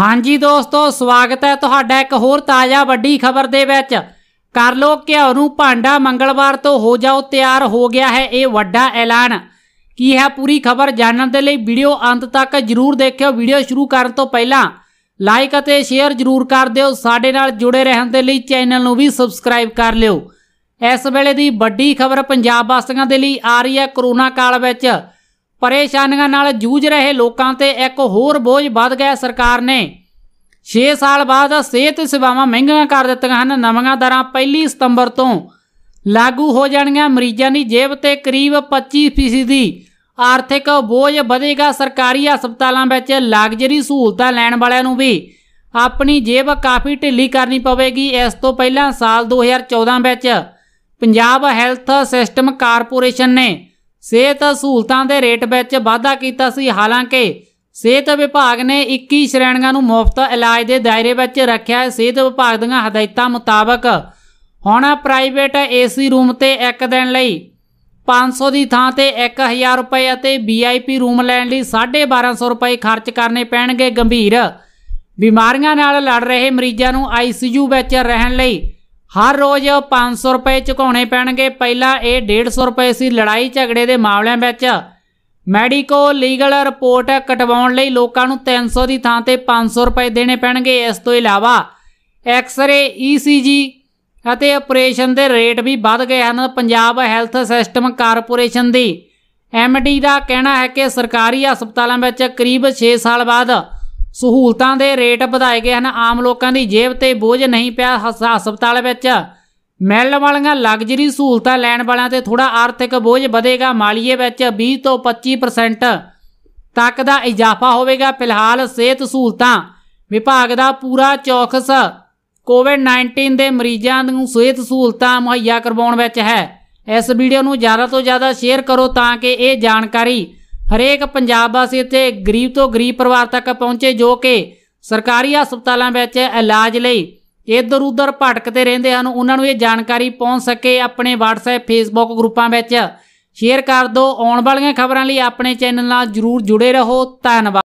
ਹਾਂਜੀ ਦੋਸਤੋ ਸਵਾਗਤ ਹੈ ਤੁਹਾਡਾ ਇੱਕ ਹੋਰ ਤਾਜ਼ਾ ਵੱਡੀ ਖਬਰ ਦੇ ਵਿੱਚ ਕਰ ਲੋ ਘਿਓ ਨੂੰ ਭਾਂਡਾ ਮੰਗਲਵਾਰ ਤੋਂ ਹੋ ਜਾਓ ਤਿਆਰ ਹੋ ਗਿਆ ਹੈ ਇਹ ਵੱਡਾ ਐਲਾਨ ਕੀ ਹੈ ਪੂਰੀ ਖਬਰ ਜਾਣਨ ਦੇ ਲਈ ਵੀਡੀਓ ਅੰਤ ਤੱਕ ਜਰੂਰ ਦੇਖਿਓ ਵੀਡੀਓ ਸ਼ੁਰੂ ਕਰਨ ਤੋਂ ਪਹਿਲਾਂ ਲਾਈਕ ਅਤੇ ਸ਼ੇਅਰ ਜਰੂਰ ਕਰ ਦਿਓ ਸਾਡੇ ਨਾਲ ਜੁੜੇ ਰਹਿਣ ਦੇ ਲਈ ਚੈਨਲ ਨੂੰ ਵੀ ਸਬਸਕ੍ਰਾਈਬ ਕਰ ਲਿਓ ਇਸ ਵੇਲੇ ਦੀ ਵੱਡੀ ਖਬਰ ਪੰਜਾਬ ਵਾਸੀਆਂ ਦੇ ਲਈ ਆ ਰਹੀ ਹੈ ਕਰੋਨਾ ਕਾਲ ਵਿੱਚ ਪਰੇਸ਼ਾਨੀਆਂ ਨਾਲ ਜੂਝ ਰਹੇ ਲੋਕਾਂ ਤੇ ਇੱਕ ਹੋਰ ਬੋਝ ਵੱਧ ਗਿਆ ਸਰਕਾਰ ਨੇ 6 ਸਾਲ ਬਾਅਦ ਸਿਹਤ ਸੇਵਾਵਾਂ ਮਹਿੰਗੀਆਂ ਕਰ ਦਿੱਤੀਆਂ ਹਨ ਨਵੀਆਂ ਦਰਾਂ 1 ਸਤੰਬਰ ਤੋਂ ਲਾਗੂ ਹੋ ਜਾਣਗੀਆਂ ਮਰੀਜ਼ਾਂ ਦੀ ਜੇਬ ਤੇ ਕਰੀਬ 25% ਦੀ ਆਰਥਿਕ ਬੋਝ ਵਧੇਗਾ ਸਰਕਾਰੀ ਹਸਪਤਾਲਾਂ ਵਿੱਚ ਲਗਜ਼ਰੀ ਸਹੂਲਤਾਂ ਲੈਣ ਵਾਲਿਆਂ ਨੂੰ ਵੀ ਆਪਣੀ ਜੇਬ ਕਾਫੀ ਢਿੱਲੀ ਕਰਨੀ ਪਵੇਗੀ ਇਸ ਤੋਂ ਪਹਿਲਾਂ ਸਾਲ 2014 ਵਿੱਚ ਪੰਜਾਬ ਹੈਲਥ ਸਿਸਟਮ ਕਾਰਪੋਰੇਸ਼ਨ ਨੇ ਸਿਹਤ ਸਹੂਲਤਾਂ ਦੇ ਰੇਟ ਵਿੱਚ ਵਾਧਾ ਕੀਤਾ ਸੀ ਹਾਲਾਂਕਿ ਸਿਹਤ ਵਿਭਾਗ ਨੇ 21 ਸ਼੍ਰੇਣੀਆਂ ਨੂੰ ਮੁਫਤ ਇਲਾਜ ਦੇ ਦਾਇਰੇ ਵਿੱਚ ਰੱਖਿਆ ਹੈ ਸਿਹਤ ਵਿਭਾਗ ਦੀਆਂ ਹਦਾਇਤਾਂ ਮੁਤਾਬਕ ਹੁਣ ਪ੍ਰਾਈਵੇਟ ਏਸੀ ਰੂਮ ਤੇ ਇੱਕ ਦਿਨ ਲਈ 500 ਦੀ ਥਾਂ ਤੇ 1000 ਰੁਪਏ ਅਤੇ ਵੀਆਈਪੀ ਰੂਮ ਲੈਣ ਲਈ 1250 ਰੁਪਏ ਖਰਚ ਕਰਨੇ ਪੈਣਗੇ ਗੰਭੀਰ ਬਿਮਾਰੀਆਂ ਨਾਲ ਲੜ ਰਹੇ ਮਰੀਜ਼ਾਂ ਨੂੰ ਆਈਸੀਯੂ ਵਿੱਚ ਰਹਿਣ ਲਈ ਹਰ ਰੋਜ਼ 500 ਰੁਪਏ ਚੁਕਾਉਣੇ ਪੈਣਗੇ ਪਹਿਲਾਂ ਇਹ 150 ਰੁਪਏ ਸੀ ਲੜਾਈ ਝਗੜੇ ਦੇ ਮਾਮਲਿਆਂ ਵਿੱਚ ਮੈਡੀਕੋ ਲੀਗਲ ਰਿਪੋਰਟ ਕਟਵਾਉਣ ਲਈ ਲੋਕਾਂ ਨੂੰ 300 ਦੀ ਥਾਂ ਤੇ 500 ਰੁਪਏ ਦੇਣੇ ਪੈਣਗੇ ਇਸ ਤੋਂ ਇਲਾਵਾ ਐਕਸ-ਰੇ ਈਸੀਜੀ ਅਤੇ ਆਪਰੇਸ਼ਨ ਦੇ ਰੇਟ ਵੀ ਵੱਧ ਗਏ ਹਨ ਪੰਜਾਬ ਹੈਲਥ ਸਿਸਟਮ ਕਾਰਪੋਰੇਸ਼ਨ ਦੀ ਐਮਡੀ ਦਾ ਕਹਿਣਾ ਹੈ ਕਿ ਸਰਕਾਰੀ ਹਸਪਤਾਲਾਂ ਵਿੱਚ ਕਰੀਬ 6 ਸਾਲ ਬਾਅਦ ਸਹੂਲਤਾਂ ਦੇ ਰੇਟ ਵਧਾਏ ਗਏ ਹਨ ਆਮ ਲੋਕਾਂ ਦੀ ਜੇਬ ਤੇ ਬੋਝ ਨਹੀਂ ਪਿਆ ਹਸਪਤਾਲ ਵਿੱਚ ਮਿਲਣ ਵਾਲੀਆਂ ਲਗਜ਼ਰੀ ਸਹੂਲਤਾਂ ਲੈਣ ਵਾਲਿਆਂ ਤੇ ਥੋੜਾ ਆਰਥਿਕ ਬੋਝ ਵਧੇਗਾ ਮਾਲੀਏ ਵਿੱਚ 20 ਤੋਂ 25% ਤੱਕ ਦਾ ਇਜ਼ਾਫਾ ਹੋਵੇਗਾ ਫਿਲਹਾਲ ਸਿਹਤ ਸਹੂਲਤਾਂ ਵਿਭਾਗ ਦਾ ਪੂਰਾ ਚੌਕਸ ਕੋਵਿਡ-19 ਦੇ ਮਰੀਜ਼ਾਂ ਨੂੰ ਸਿਹਤ ਸਹੂਲਤਾਂ ਮੁਹੱਈਆ ਕਰਵਾਉਣ ਵਿੱਚ ਹੈ ਇਸ ਵੀਡੀਓ ਨੂੰ ਜ਼ਿਆਦਾ ਤੋਂ ਜ਼ਿਆਦਾ ਸ਼ੇਅਰ ਕਰੋ ਤਾਂ ਕਿ ਇਹ ਜਾਣਕਾਰੀ ਹਰੇਕ ਪੰਜਾਬ ਵਾਸੀ ਇੱਥੇ ਗਰੀਬ ਤੋਂ ਗਰੀਬ ਪਰਿਵਾਰ ਤੱਕ ਪਹੁੰਚੇ ਜੋ ਕਿ ਸਰਕਾਰੀ ਹਸਪਤਾਲਾਂ ਵਿੱਚ ਇਲਾਜ ਲਈ ਇੱਧਰ ਉੱਧਰ ਭਟਕਦੇ ਰਹਿੰਦੇ ਹਨ ਉਹਨਾਂ ਨੂੰ ਇਹ ਜਾਣਕਾਰੀ ਪਹੁੰਚ ਸਕੇ ਆਪਣੇ WhatsApp Facebook ਗਰੁੱਪਾਂ ਵਿੱਚ ਸ਼ੇਅਰ ਕਰ ਦਿਓ ਆਉਣ ਵਾਲੀਆਂ ਖਬਰਾਂ ਲਈ ਆਪਣੇ ਚੈਨਲ ਨਾਲ ਜਰੂਰ ਜੁੜੇ ਰਹੋ ਧੰਨਵਾਦ